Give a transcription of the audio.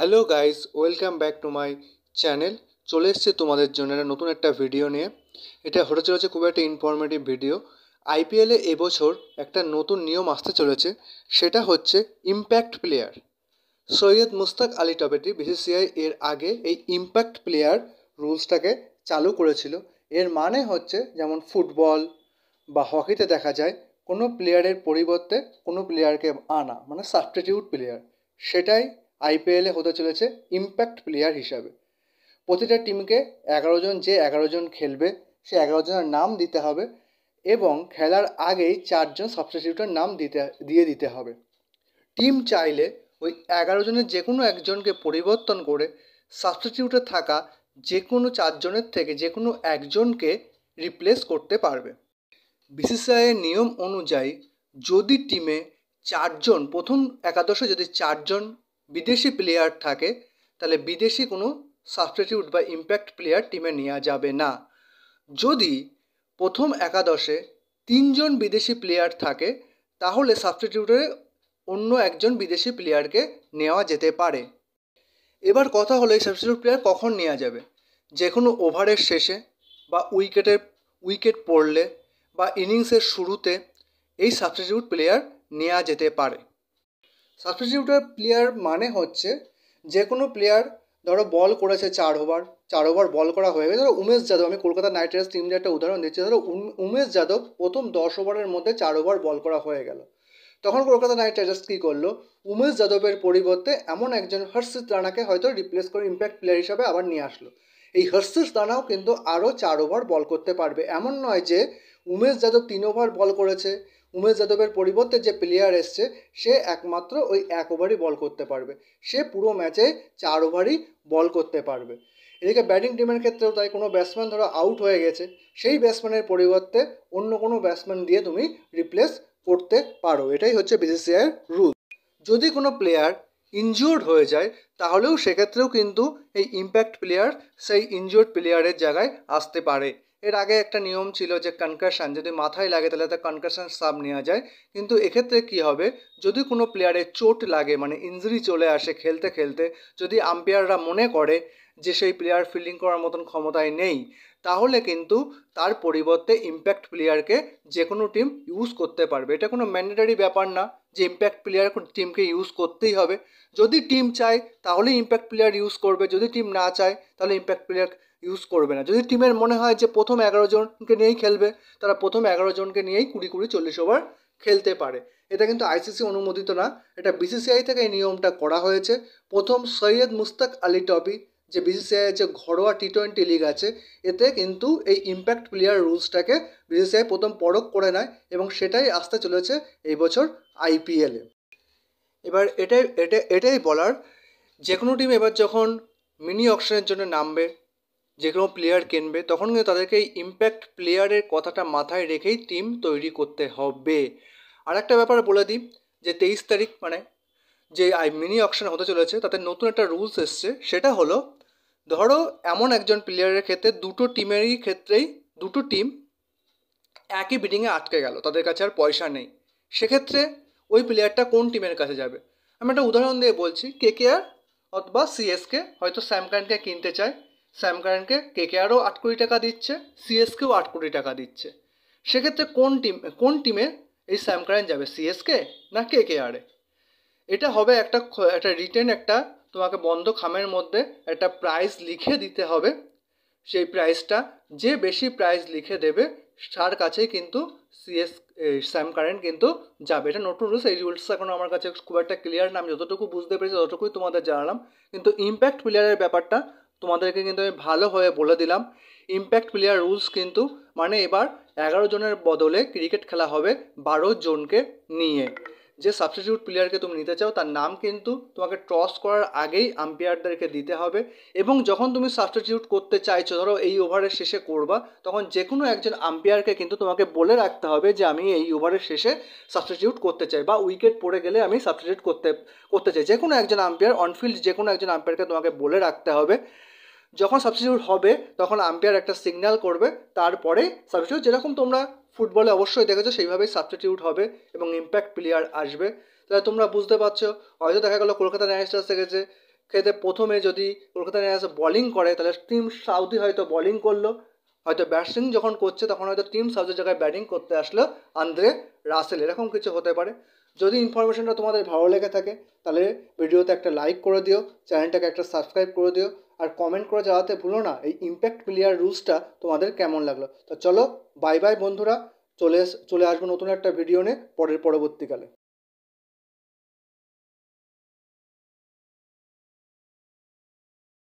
hello guys welcome back to my channel চলে এসছে তোমাদের জন্য একটা নতুন একটা ভিডিও নিয়ে এটা হতে চলেছে খুব একটা ইনফরমেটিভ ভিডিও আইপিএলে এবছর একটা নতুন নিয়ম আসতে চলেছে সেটা হচ্ছে ইম্প্যাক্ট প্লেয়ার সৈয়দ মুস্তাক আলী টপেটি বিসিসিআই এর আগে এই ইম্প্যাক্ট প্লেয়ার রুলসটাকে চালু করেছিল এর মানে হচ্ছে যেমন ফুটবল বা হকিতে দেখা যায় কোনো প্লেয়ারের পরিবর্তে কোনো প্লেয়ারকে আনা মানে সাবস্টিটিউট প্লেয়ার সেটাই আইপিএলে হতে চলেছে ইম্প্যাক্ট প্লেয়ার হিসাবে প্রতিটা টিমকে এগারো জন যে এগারো জন খেলবে সে এগারো জনের নাম দিতে হবে এবং খেলার আগেই চারজন সাবস্টিটিউটের নাম দিতে দিয়ে দিতে হবে টিম চাইলে ওই এগারো জনের যে কোনো একজনকে পরিবর্তন করে সাবস্টিটিউটে থাকা যে কোনো চারজনের থেকে যে কোনো একজনকে রিপ্লেস করতে পারবে বিসিসিআইয়ের নিয়ম অনুযায়ী যদি টিমে চারজন প্রথম একাদশে যদি চারজন বিদেশি প্লেয়ার থাকে তাহলে বিদেশি কোনো সাবস্টিটিউট বা ইম্প্যাক্ট প্লেয়ার টিমে নেওয়া যাবে না যদি প্রথম একাদশে তিনজন বিদেশি প্লেয়ার থাকে তাহলে সাবস্টিটিউটে অন্য একজন বিদেশি প্লেয়ারকে নেওয়া যেতে পারে এবার কথা হলো এই সাবস্টিটিউট প্লেয়ার কখন নেওয়া যাবে যে কোনো ওভারের শেষে বা উইকেটের উইকেট পড়লে বা ইনিংসের শুরুতে এই সাবস্টিটিউট প্লেয়ার নেওয়া যেতে পারে সাবস্টিটিউটার প্লেয়ার মানে হচ্ছে যে কোনো প্লেয়ার ধরো বল করেছে চার ওভার চার ওভার বল করা হয়ে গেছে ধরো উমেশ যাদব আমি কলকাতা নাইট রাইডার্স টিম একটা উদাহরণ দিচ্ছি ধরো উমেশ যাদব প্রথম দশ ওভারের মধ্যে চার ওভার বল করা হয়ে গেল তখন কলকাতা নাইট রাইডার্স কী করলো উমেশ যাদবের পরিবর্তে এমন একজন হর্ষিত রানাকে হয়তো রিপ্লেস করে ইম্প্যাক্ট প্লেয়ার হিসাবে আবার নিয়ে আসলো এই হর্ষিস রানাও কিন্তু আরও চার ওভার বল করতে পারবে এমন নয় যে উমেশ যাদব তিন ওভার বল করেছে উমেশ যাদবের পরিবর্তে যে প্লেয়ার এসছে সে একমাত্র ওই এক ওভারই বল করতে পারবে সে পুরো ম্যাচে চার ওভারই বল করতে পারবে এদিকে ব্যাটিং টিমের ক্ষেত্রেও তাই কোনো ব্যাটসম্যান ধরো আউট হয়ে গেছে সেই ব্যাটসম্যানের পরিবর্তে অন্য কোনো ব্যাটসম্যান দিয়ে তুমি রিপ্লেস করতে পারো এটাই হচ্ছে বিসিসিআইয়ের রুল যদি কোনো প্লেয়ার ইনজিওর্ড হয়ে যায় তাহলেও সেক্ষেত্রেও কিন্তু এই ইম্প্যাক্ট প্লেয়ার সেই ইনজিওর্ড প্লেয়ারের জায়গায় আসতে পারে এর আগে একটা নিয়ম ছিল যে কনকাশন যদি মাথায় লাগে তাহলে তার কনকাশন সাব নেওয়া যায় কিন্তু এক্ষেত্রে কি হবে যদি কোনো প্লেয়ারের চোট লাগে মানে ইঞ্জুরি চলে আসে খেলতে খেলতে যদি আম্পায়াররা মনে করে যে সেই প্লেয়ার ফিল্ডিং করার মতন ক্ষমতায় নেই তাহলে কিন্তু তার পরিবর্তে ইম্প্যাক্ট প্লেয়ারকে যে কোনো টিম ইউজ করতে পারবে এটা কোনো ম্যান্ডেটারি ব্যাপার না যে ইম্প্যাক্ট প্লেয়ার টিমকে ইউজ করতেই হবে যদি টিম চায় তাহলে ইম্প্যাক্ট প্লেয়ার ইউজ করবে যদি টিম না চায় তাহলে ইম্প্যাক্ট প্লেয়ার ইউজ করবে না যদি টিমের মনে হয় যে প্রথম এগারো জনকে নিয়েই খেলবে তারা প্রথম এগারো জনকে নিয়েই কুড়ি কুড়ি চল্লিশ ওভার খেলতে পারে এটা কিন্তু আইসিসি অনুমোদিত না এটা বিসিসিআই থেকে এই নিয়মটা করা হয়েছে প্রথম সৈয়দ মুস্তাক আলী টপি যে বিসিসিআই যে ঘরোয়া টি টোয়েন্টি লিগ আছে এতে কিন্তু এই ইম্প্যাক্ট প্লেয়ার রুলসটাকে বিসিসিআই প্রথম পরক করে নেয় এবং সেটাই আসতে চলেছে এই বছর আইপিএলে এবার এটাই এটা এটাই বলার যে কোনো টিম এবার যখন মিনি অকশনের জন্য নামবে যে কোনো প্লেয়ার কিনবে তখন কিন্তু তাদেরকে এই ইম্প্যাক্ট প্লেয়ারের কথাটা মাথায় রেখেই টিম তৈরি করতে হবে আর একটা ব্যাপার বলে দিই যে তেইশ তারিখ মানে যে মিনি অকশন হতে চলেছে তাতে নতুন একটা রুলস এসছে সেটা হলো ধরো এমন একজন প্লেয়ারের ক্ষেত্রে দুটো টিমেরই ক্ষেত্রেই দুটো টিম একই বিডিংয়ে আটকে গেল তাদের কাছে আর পয়সা নেই সেক্ষেত্রে ওই প্লেয়ারটা কোন টিমের কাছে যাবে আমি একটা উদাহরণ দিয়ে বলছি কে কে আর অথবা সিএসকে হয়তো স্যামকারনকে কিনতে চায় স্যামকারনকে কে কে আরও আট কোটি টাকা দিচ্ছে সিএসকেও আট কোটি টাকা দিচ্ছে সেক্ষেত্রে কোন টিম কোন টিমে এই স্যামকারন যাবে সিএসকে না কে কে আরে এটা হবে একটা একটা রিটেন একটা তোমাকে বন্ধ খামের মধ্যে একটা প্রাইস লিখে দিতে হবে সেই প্রাইসটা যে বেশি প্রাইস লিখে দেবে তার কাছে কিন্তু সিএস স্যাম কারেন্ট কিন্তু যাবে এটা নতুন রুলস এই রুলসটা এখন আমার কাছে খুব একটা ক্লিয়ার না আমি যতটুকু বুঝতে পেরেছি ততটুকুই তোমাদের জানালাম কিন্তু ইম্প্যাক্ট প্লেয়ারের ব্যাপারটা তোমাদেরকে কিন্তু আমি ভালোভাবে বলে দিলাম ইম্প্যাক্ট প্লেয়ার রুলস কিন্তু মানে এবার এগারো জনের বদলে ক্রিকেট খেলা হবে বারো জনকে নিয়ে যে সাবস্টিটিউট প্লেয়ারকে তুমি নিতে চাও তার নাম কিন্তু তোমাকে টস করার আগেই আম্পায়ারদেরকে দিতে হবে এবং যখন তুমি সাবস্টিটিউট করতে চাইছো ধরো এই ওভারের শেষে করবা তখন যে কোনো একজন আম্পায়ারকে কিন্তু তোমাকে বলে রাখতে হবে যে আমি এই ওভারের শেষে সাবস্টিটিউট করতে চাই বা উইকেট পড়ে গেলে আমি সাবস্টিটিউট করতে করতে চাই যে কোনো একজন আম্পায়ার অনফিল্ড যে কোনো একজন আম্পায়ারকে তোমাকে বলে রাখতে হবে যখন সাবস্টিটিউট হবে তখন আম্পায়ার একটা সিগন্যাল করবে তারপরে সাবস্টিটিউট যেরকম তোমরা ফুটবলে অবশ্যই দেখেছো সেইভাবেই সাবস্টিটিউট হবে এবং ইম্প্যাক্ট প্লেয়ার আসবে তাহলে তোমরা বুঝতে পারছো হয়তো দেখা গেলো কলকাতা নাইট রাইডার্স দেখেছে খেতে প্রথমে যদি কলকাতা নাইট রাইডার্স বলিং করে তাহলে টিম সাউদি হয়তো বলিং করলো হয়তো ব্যাটিং যখন করছে তখন হয়তো টিম সাউথের জায়গায় ব্যাটিং করতে আসলো আন্দ্রে রাসেল এরকম কিছু হতে পারে যদি ইনফরমেশনটা তোমাদের ভালো লেগে থাকে তাহলে ভিডিওতে একটা লাইক করে দিও চ্যানেলটাকে একটা সাবস্ক্রাইব করে দিও আর কমেন্ট করে জানাতে ভুলো না এই ইম্প্যাক্ট প্লেয়ার রুলসটা তোমাদের কেমন লাগলো তো চলো বাই বাই বন্ধুরা চলে চলে আসবো নতুন একটা ভিডিও নিয়ে পরের পরবর্তীকালে